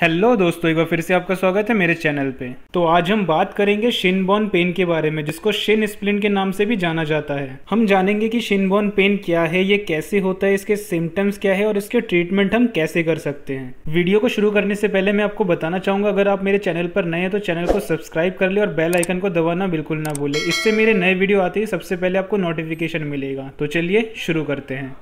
hello दोस्तों एक बार फिर से आपका स्वागत है मेरे चैनल पे तो आज हम बात करेंगे बोन पेन के बारे में जिसको शिन स्प्लिन के नाम से भी जाना जाता है हम जानेंगे कि बोन पेन क्या है ये कैसे होता है इसके सिम्टम्स क्या है और इसके ट्रीटमेंट हम कैसे कर सकते हैं वीडियो को शुरू करने से पहले मैं आपको बताना चाहूंगा अगर आप मेरे चैनल पर नए हैं तो चैनल को सब्सक्राइब कर ले और बेल आइकन को दबाना बिल्कुल ना भूले इससे मेरे नए वीडियो आते ही सबसे पहले आपको नोटिफिकेशन मिलेगा तो चलिए शुरू करते हैं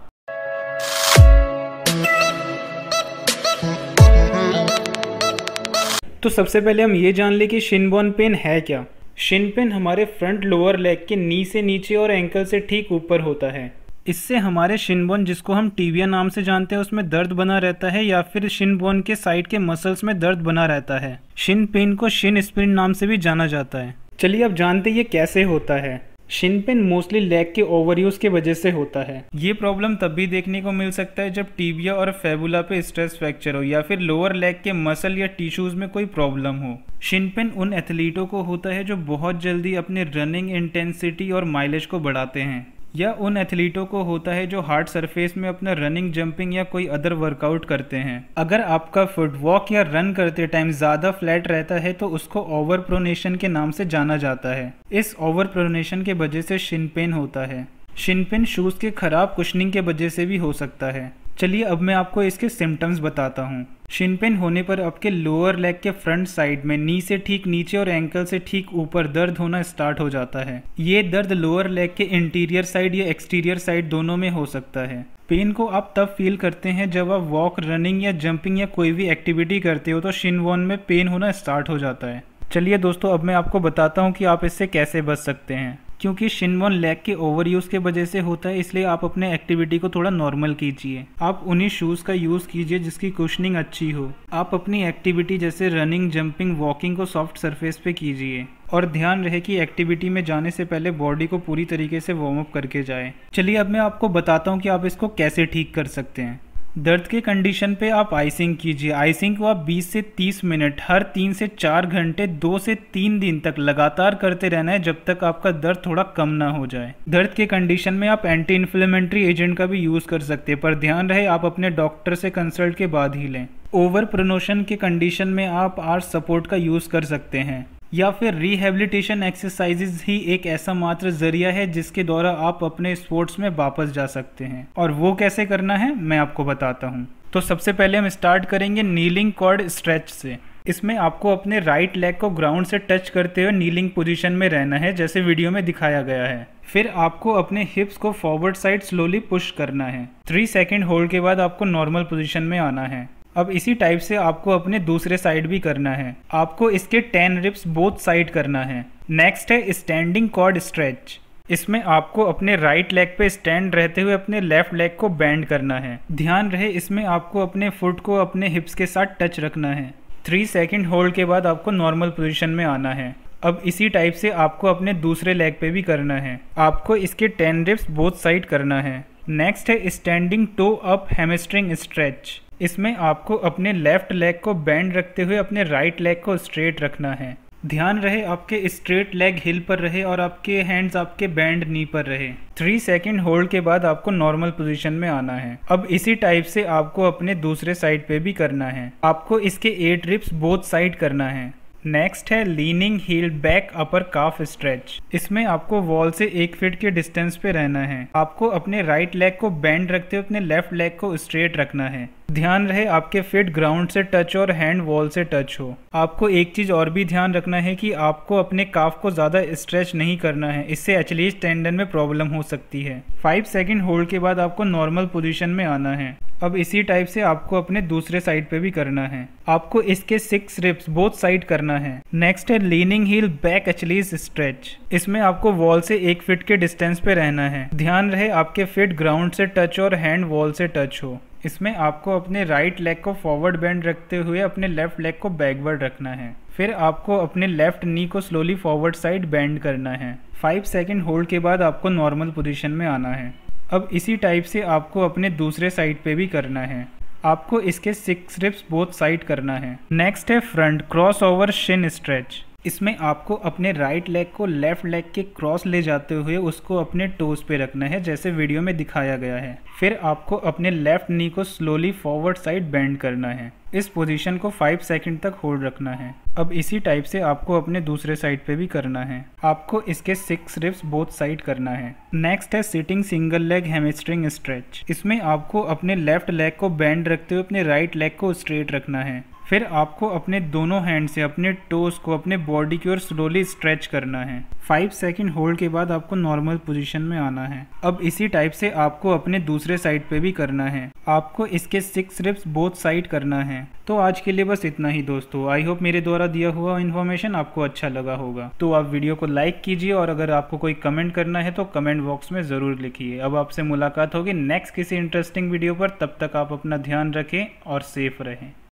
तो सबसे पहले हम ये जान लें कि शिनबोन पेन है क्या शिन पेन हमारे फ्रंट लोअर लेग के नी से नीचे और एंकल से ठीक ऊपर होता है इससे हमारे शिनबोन जिसको हम टीबिया नाम से जानते हैं उसमें दर्द बना रहता है या फिर शिनबोन के साइड के मसल्स में दर्द बना रहता है शिन पेन को शिन स्प्रिन नाम से भी जाना जाता है चलिए अब जानते ये कैसे होता है शिनपिन मोस्टली लेग के ओवर यूज के वजह से होता है ये प्रॉब्लम तब भी देखने को मिल सकता है जब टीबिया और फेबुला पे स्ट्रेस फ्रैक्चर हो या फिर लोअर लेग के मसल या टिश्यूज में कोई प्रॉब्लम हो शिनपिन उन एथलीटों को होता है जो बहुत जल्दी अपने रनिंग इंटेंसिटी और माइलेज को बढ़ाते हैं या उन एथलीटों को होता है जो हार्ड सरफेस में अपना रनिंग जंपिंग या कोई अदर वर्कआउट करते हैं अगर आपका फुटवॉक या रन करते टाइम ज़्यादा फ्लैट रहता है तो उसको ओवर प्रोनेशन के नाम से जाना जाता है इस ओवर प्रोनेशन के वजह से शिन पेन होता है शिन पेन शूज़ के ख़राब कुशनिंग के वजह से भी हो सकता है चलिए अब मैं आपको इसके सिम्टम्स बताता हूँ शिन पेन होने पर आपके लोअर लेग के फ्रंट साइड में नी से ठीक नीचे और एंकल से ठीक ऊपर दर्द होना स्टार्ट हो जाता है ये दर्द लोअर लेग के इंटीरियर साइड या एक्सटीरियर साइड दोनों में हो सकता है पेन को आप तब फील करते हैं जब आप वॉक रनिंग या जंपिंग या कोई भी एक्टिविटी करते हो तो शिन वोन में पेन होना स्टार्ट हो जाता है चलिए दोस्तों अब मैं आपको बताता हूँ कि आप इससे कैसे बच सकते हैं क्योंकि शिनवन लेग के ओवर यूज़ के वजह से होता है इसलिए आप अपने एक्टिविटी को थोड़ा नॉर्मल कीजिए आप उन्हीं शूज़ का यूज़ कीजिए जिसकी कुशनिंग अच्छी हो आप अपनी एक्टिविटी जैसे रनिंग जंपिंग वॉकिंग को सॉफ्ट सरफेस पे कीजिए और ध्यान रहे कि एक्टिविटी में जाने से पहले बॉडी को पूरी तरीके से वार्म अप करके जाए चलिए अब मैं आपको बताता हूँ कि आप इसको कैसे ठीक कर सकते हैं दर्द के कंडीशन पे आप आइसिंग कीजिए आइसिंग को आप 20 से 30 मिनट हर तीन से चार घंटे दो से तीन दिन तक लगातार करते रहना है जब तक आपका दर्द थोड़ा कम ना हो जाए दर्द के कंडीशन में आप एंटी इन्फ्लेमेंट्री एजेंट का भी यूज़ कर सकते हैं पर ध्यान रहे आप अपने डॉक्टर से कंसल्ट के बाद ही लें ओवर प्रोनोशन के कंडीशन में आप आर सपोर्ट का यूज़ कर सकते हैं या फिर रिहेबिलिटेशन एक्सरसाइजेज ही एक ऐसा मात्र जरिया है जिसके द्वारा आप अपने स्पोर्ट्स में वापस जा सकते हैं और वो कैसे करना है मैं आपको बताता हूँ तो सबसे पहले हम स्टार्ट करेंगे नीलिंग कॉर्ड स्ट्रेच से इसमें आपको अपने राइट लेग को ग्राउंड से टच करते हुए नीलिंग पोजीशन में रहना है जैसे वीडियो में दिखाया गया है फिर आपको अपने हिप्स को फॉरवर्ड साइड स्लोली पुश करना है थ्री सेकेंड होल्ड के बाद आपको नॉर्मल पोजीशन में आना है अब इसी टाइप से आपको अपने दूसरे साइड भी करना है आपको इसके टेन रिप्स बोथ साइड करना है नेक्स्ट है स्टैंडिंग कॉर्ड स्ट्रेच इसमें आपको अपने राइट लेग पे स्टैंड रहते हुए अपने लेफ्ट लेग को बैंड करना है ध्यान रहे इसमें आपको अपने फुट को अपने हिप्स के साथ टच रखना है थ्री सेकेंड होल्ड के बाद आपको नॉर्मल पोजिशन में आना है अब इसी टाइप से आपको अपने दूसरे लेग पे भी करना है आपको इसके टेन रिप्स बोथ साइड करना है नेक्स्ट है standing toe up hamstring stretch इसमें आपको अपने लेफ्ट लेग को बैंड रखते हुए अपने राइट लेग को स्ट्रेट रखना है ध्यान रहे आपके स्ट्रेट लेग हिल पर रहे और आपके हैंड्स आपके बैंड नी पर रहे थ्री सेकेंड होल्ड के बाद आपको नॉर्मल पोजीशन में आना है अब इसी टाइप से आपको अपने दूसरे साइड पे भी करना है आपको इसके एट रिप्स बोथ साइड करना है नेक्स्ट है leaning heel back upper calf stretch इसमें आपको वॉल से एक फीट के डिस्टेंस पे रहना है आपको अपने राइट लेग को बैंड रखते हुए अपने लेफ्ट लेग को स्ट्रेट रखना है ध्यान रहे आपके फिट ग्राउंड से टच और हैंड वॉल से टच हो आपको एक चीज़ और भी ध्यान रखना है कि आपको अपने काफ को ज़्यादा स्ट्रेच नहीं करना है इससे एचलीज टेंडन में प्रॉब्लम हो सकती है फाइव सेकेंड होल्ड के बाद आपको नॉर्मल पोजिशन में आना है अब इसी टाइप से आपको अपने दूसरे साइड पे भी करना है आपको इसके सिक्स रिप्स बोथ साइड करना है नेक्स्ट है leaning heel back Achilles stretch इसमें आपको वॉल से एक फिट के डिस्टेंस पे रहना है ध्यान रहे आपके फिट ग्राउंड से टच और हैंड वॉल से टच हो इसमें आपको अपने राइट लेग को फॉरवर्ड बैंड रखते हुए अपने लेफ्ट लेग को बैकवर्ड रखना है फिर आपको अपने लेफ्ट नी को स्लोली फॉरवर्ड साइड बैंड करना है फाइव सेकेंड होल्ड के बाद आपको नॉर्मल पोजिशन में आना है अब इसी टाइप से आपको अपने दूसरे साइड पे भी करना है आपको इसके सिक्स रिप्स बोथ साइड करना है नेक्स्ट है front cross over shin stretch इसमें आपको अपने राइट लेग को लेफ़्ट लेग के क्रॉस ले जाते हुए उसको अपने टोज पे रखना है जैसे वीडियो में दिखाया गया है फिर आपको अपने लेफ़्ट नी को स्लोली फॉरवर्ड साइड बेंड करना है इस पोजीशन को 5 सेकंड तक होल्ड रखना है अब इसी टाइप से आपको अपने दूसरे साइड पे भी करना है आपको इसके सिक्स रिप्स बोथ साइड करना है नेक्स्ट है sitting single leg hamstring stretch इसमें आपको अपने लेफ्ट लेग को बैंड रखते हुए अपने राइट लेग को स्ट्रेट रखना है फिर आपको अपने दोनों हैंड से अपने टोस को अपने बॉडी की ओर स्लोली स्ट्रेच करना है फाइव सेकेंड होल्ड के बाद आपको नॉर्मल पोजीशन में आना है अब इसी टाइप से आपको अपने दूसरे साइड पे भी करना है आपको इसके सिक्स रिप्स बोथ साइड करना है तो आज के लिए बस इतना ही दोस्तों आई होप मेरे द्वारा दिया हुआ इन्फॉर्मेशन आपको अच्छा लगा होगा तो आप वीडियो को लाइक कीजिए और अगर आपको कोई कमेंट करना है तो कमेंट बॉक्स में ज़रूर लिखिए अब आपसे मुलाकात होगी नेक्स्ट किसी इंटरेस्टिंग वीडियो पर तब तक आप अपना ध्यान रखें और सेफ रहें